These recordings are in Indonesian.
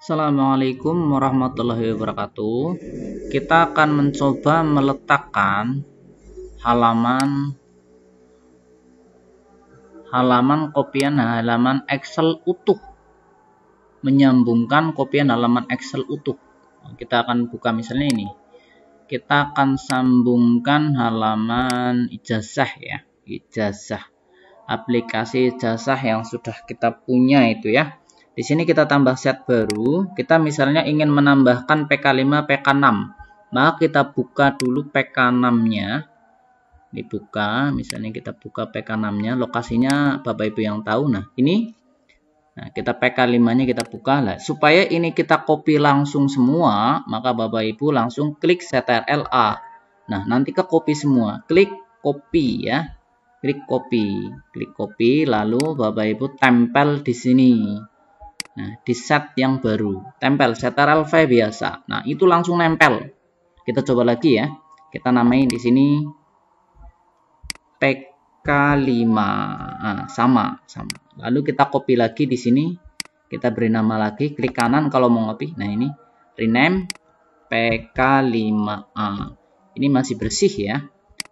Assalamualaikum warahmatullahi wabarakatuh. Kita akan mencoba meletakkan halaman halaman kopian halaman Excel utuh. Menyambungkan kopian halaman Excel utuh. Kita akan buka misalnya ini. Kita akan sambungkan halaman ijazah ya, ijazah aplikasi ijazah yang sudah kita punya itu ya di sini kita tambah set baru. Kita misalnya ingin menambahkan PK5, PK6. Maka kita buka dulu PK6-nya. Dibuka, misalnya kita buka PK6-nya. Lokasinya Bapak Ibu yang tahu. Nah, ini Nah, kita PK5-nya kita buka lah. Supaya ini kita copy langsung semua, maka Bapak Ibu langsung klik Ctrl A. Nah, nanti ke copy semua. Klik copy ya. Klik copy, klik copy lalu Bapak Ibu tempel di sini. Nah, di set yang baru, tempel seteral V biasa. Nah, itu langsung nempel. Kita coba lagi ya. Kita namain di sini PK5. Nah, sama, sama. Lalu kita copy lagi di sini. Kita beri nama lagi, klik kanan kalau mau copy. Nah, ini rename PK5A. Ah, ini masih bersih ya.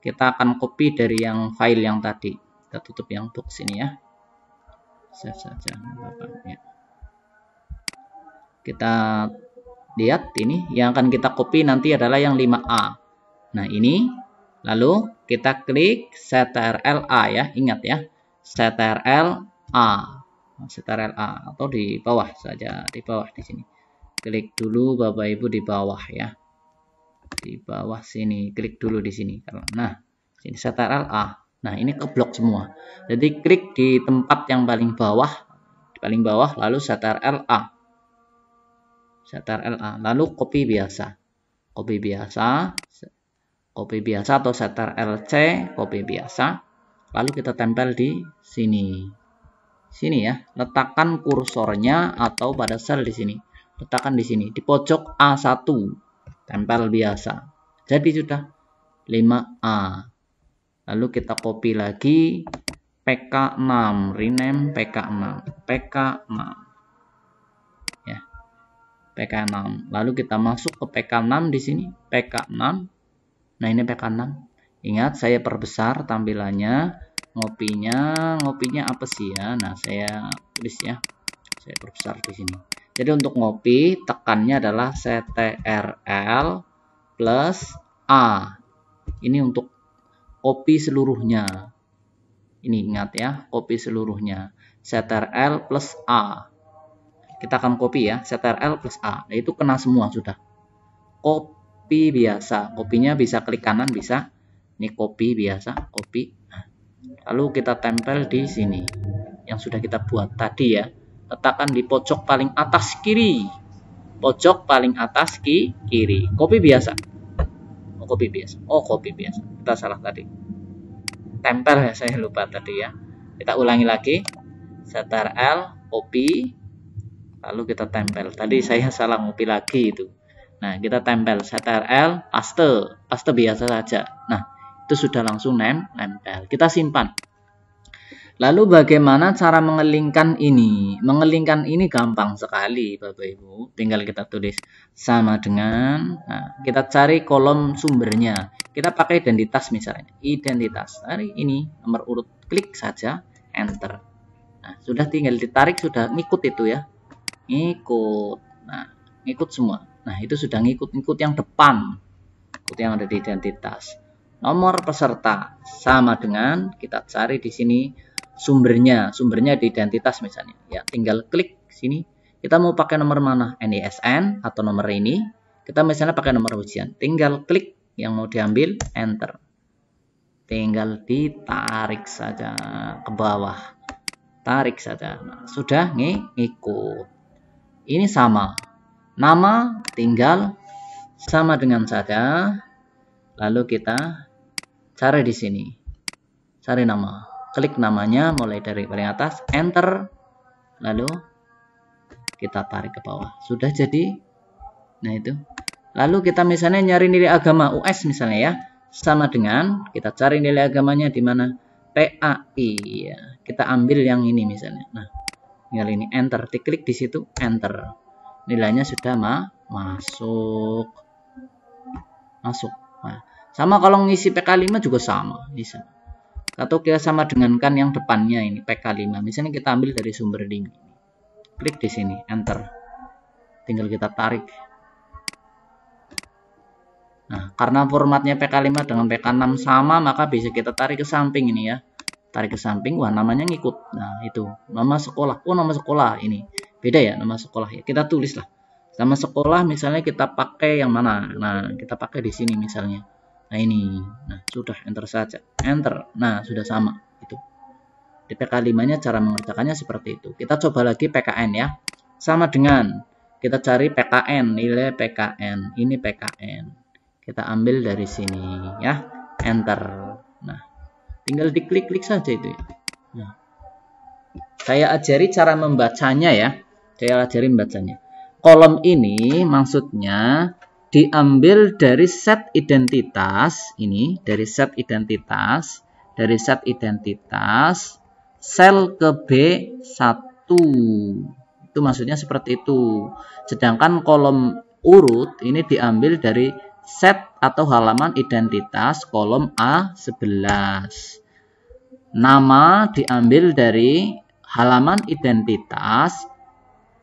Kita akan copy dari yang file yang tadi. Kita tutup yang box ini ya. Save saja, ya kita lihat ini yang akan kita copy nanti adalah yang 5A nah ini lalu kita klik ctrl A ya ingat ya ctrl A ctrl nah, A atau di bawah saja di bawah di sini klik dulu Bapak Ibu di bawah ya di bawah sini klik dulu di sini nah sini ctrl A Nah, ini keblok semua. Jadi klik di tempat yang paling bawah, di paling bawah lalu Ctrl A shutter LA lalu copy biasa copy biasa copy biasa atau shutter LC copy biasa lalu kita tempel di sini sini ya letakkan kursornya atau pada sel di sini letakkan di sini di pojok A1 tempel biasa jadi sudah 5A lalu kita copy lagi PK6 rename PK6 PK6 PK6. Lalu kita masuk ke PK6 di sini, PK6. Nah, ini PK6. Ingat saya perbesar tampilannya, ngopinya, ngopinya apa sih ya? Nah, saya tulis ya. Saya perbesar di sini. Jadi untuk ngopi tekannya adalah CTRL plus A. Ini untuk kopi seluruhnya. Ini ingat ya, kopi seluruhnya. CTRL plus A kita akan copy ya ctrl plus a nah, itu kena semua sudah copy biasa kopinya bisa klik kanan bisa ini copy biasa copy nah, lalu kita tempel di sini yang sudah kita buat tadi ya letakkan di pojok paling atas kiri pojok paling atas ki kiri copy biasa oh copy biasa oh copy biasa kita salah tadi tempel ya saya lupa tadi ya kita ulangi lagi Ctrl L copy lalu kita tempel tadi saya salah ngopi lagi itu nah kita tempel ctrl paste paste biasa saja nah itu sudah langsung nem nempel kita simpan Lalu bagaimana cara mengelingkan ini? Mengelingkan ini gampang sekali Bapak Ibu. Tinggal kita tulis sama dengan nah, kita cari kolom sumbernya. Kita pakai identitas misalnya. Identitas. hari ini nomor urut klik saja enter. Nah, sudah tinggal ditarik sudah ngikut itu ya ngikut nah ngikut semua nah itu sudah ngikut-ngikut yang depan ikut yang ada di identitas nomor peserta sama dengan kita cari di sini sumbernya sumbernya di identitas misalnya ya tinggal klik sini kita mau pakai nomor mana NISN atau nomor ini kita misalnya pakai nomor ujian tinggal klik yang mau diambil enter tinggal ditarik saja ke bawah tarik saja nah, sudah nih ngikut ini sama. Nama tinggal sama dengan saja. Lalu kita cari di sini. Cari nama. Klik namanya mulai dari paling atas, enter. Lalu kita tarik ke bawah. Sudah jadi. Nah, itu. Lalu kita misalnya nyari nilai agama US misalnya ya. Sama dengan kita cari nilai agamanya di mana? PAI ya. Kita ambil yang ini misalnya. Nah, tinggal ini enter diklik di situ enter nilainya sudah ma masuk masuk nah, sama kalau ngisi PK5 juga sama bisa atau kira sama dengan kan yang depannya ini PK5 misalnya kita ambil dari sumber link klik di sini enter tinggal kita tarik Nah, karena formatnya PK5 dengan PK6 sama, maka bisa kita tarik ke samping ini ya tarik ke samping wah namanya ngikut nah itu nama sekolah oh nama sekolah ini beda ya nama sekolah ya kita tulis lah nama sekolah misalnya kita pakai yang mana nah kita pakai di sini misalnya nah ini nah sudah enter saja enter nah sudah sama itu di PK5 nya cara mengerjakannya seperti itu kita coba lagi PKN ya sama dengan kita cari PKN nilai PKN ini PKN kita ambil dari sini ya enter tinggal diklik-klik saja itu ya. nah, saya ajari cara membacanya ya saya ajarin bacanya kolom ini maksudnya diambil dari set identitas ini dari set identitas dari set identitas sel ke B1 itu maksudnya seperti itu sedangkan kolom urut ini diambil dari set atau halaman identitas kolom A11. Nama diambil dari halaman identitas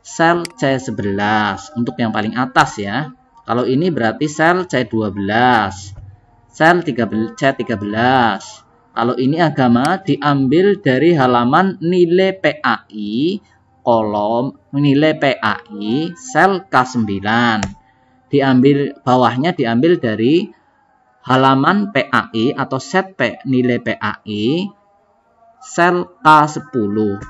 sel C11 untuk yang paling atas ya. Kalau ini berarti sel C12, sel C13. Kalau ini agama diambil dari halaman nilai PAI kolom nilai PAI sel K9 diambil bawahnya diambil dari halaman PAI atau set P, nilai PAI sel K10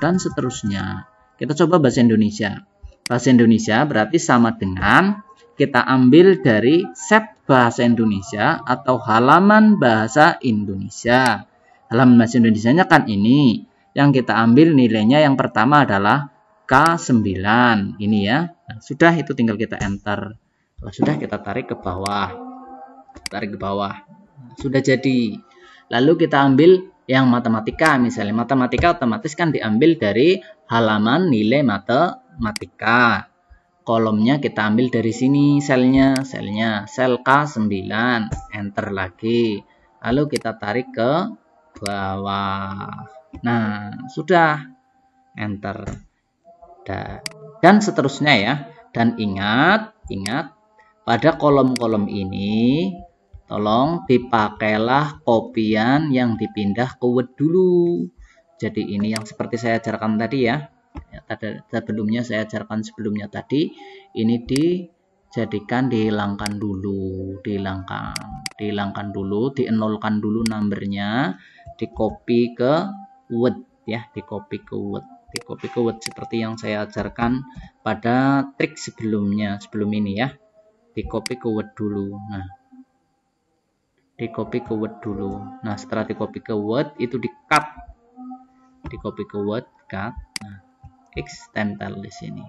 dan seterusnya. Kita coba bahasa Indonesia. Bahasa Indonesia berarti sama dengan kita ambil dari set bahasa Indonesia atau halaman bahasa Indonesia. Halaman bahasa Indonesia-nya kan ini. Yang kita ambil nilainya yang pertama adalah K9. Ini ya. Nah, sudah itu tinggal kita enter. Kalau nah, sudah kita tarik ke bawah. Tarik ke bawah. Sudah jadi. Lalu kita ambil yang matematika misalnya. Matematika otomatis kan diambil dari halaman nilai matematika. Kolomnya kita ambil dari sini selnya, selnya, sel K9, enter lagi. Lalu kita tarik ke bawah. Nah, sudah enter. Dan seterusnya ya. Dan ingat, ingat pada kolom-kolom ini, tolong dipakailah kopian yang dipindah ke word dulu. Jadi ini yang seperti saya ajarkan tadi ya. ya sebelumnya saya ajarkan sebelumnya tadi, ini dijadikan dihilangkan dulu, dihilangkan, dihilangkan dulu, dienolkan dulu numbernya, dikopi ke word ya, dikopi ke word copy word seperti yang saya ajarkan pada trik sebelumnya sebelum ini ya di copy ke Word dulu nah di copy ke Word dulu nah setelah di copy ke Word itu di cut di copy ke Word cut nah X tempel di sini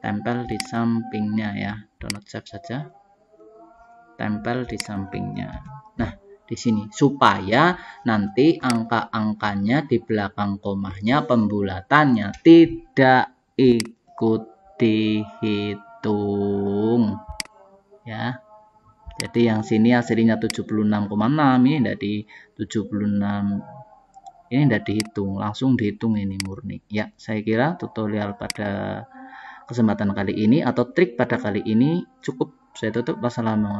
tempel di sampingnya ya download save saja tempel di sampingnya nah di sini supaya nanti angka-angkanya di belakang komahnya pembulatannya tidak ikut dihitung jadi yang sini hasilnya 76,6 ini dari 76 ini tidak dihitung, langsung dihitung ini murni. Ya, saya kira tutorial pada kesempatan kali ini atau trik pada kali ini cukup saya tutup. Wassalamualaikum.